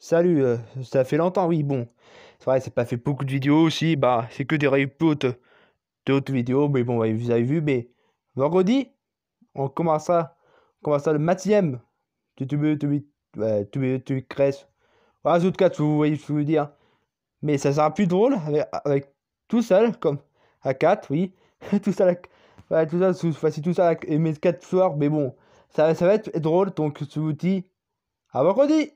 Salut, euh, ça fait longtemps, oui, bon. C'est vrai, c'est pas fait beaucoup de vidéos aussi, bah, c'est que des réuploads d'autres vidéos, mais bon, vous avez vu, mais vendredi, on à on ça le matième tu tu tu tu crèches. Voilà, ah, tout cas, vous voyez ce que je veux dire. Mais ça sera plus drôle avec, tout seul, comme à 4, oui. tout ça, tout ça, enfin, tout ça, et mes 4 soirs, mais bon, ça, ça va être drôle, donc je vous dis à vendredi!